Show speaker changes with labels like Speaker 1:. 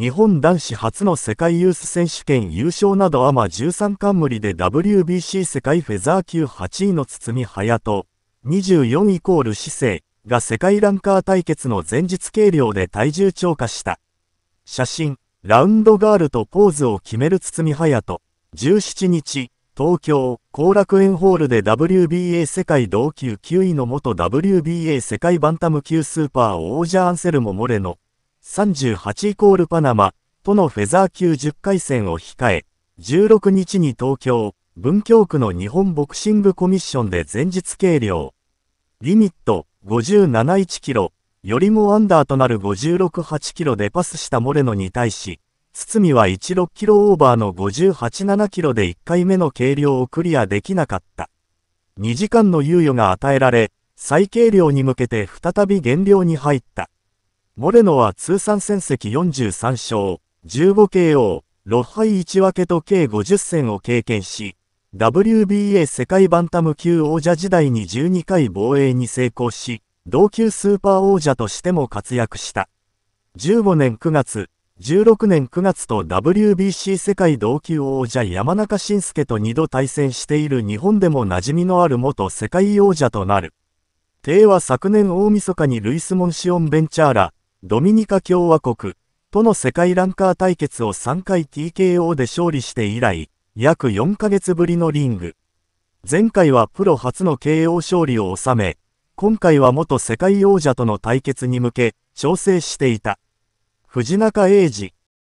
Speaker 1: 日本男子初の世界ユース選手権優勝などアマ13冠で WBC 世界フェザー級8位の堤隼人24イコール姿勢が世界ランカー対決の前日計量で体重超過した写真ラウンドガールとポーズを決める堤隼人17日東京後楽園ホールで WBA 世界同級9位の元 WBA 世界バンタム級スーパー王者アンセルモ・モレノ38イコールパナマとのフェザー級10回戦を控え、16日に東京、文京区の日本ボクシングコミッションで前日計量、リミット571キロ、よりもアンダーとなる568キロでパスしたモレノに対し、堤は16キロオーバーの587キロで1回目の計量をクリアできなかった。2時間の猶予が与えられ、再計量に向けて再び減量に入った。モレノは通算戦績43勝、15KO、6敗1分けと計50戦を経験し、WBA 世界バンタム級王者時代に12回防衛に成功し、同級スーパー王者としても活躍した。15年9月、16年9月と WBC 世界同級王者山中慎介と2度対戦している日本でも馴染みのある元世界王者となる。帝は昨年大晦日にルイス・モンシオン・ベンチャーラ、ドミニカ共和国との世界ランカー対決を3回 TKO で勝利して以来、約4ヶ月ぶりのリング。前回はプロ初の KO 勝利を収め、今回は元世界王者との対決に向け、調整していた。藤中英二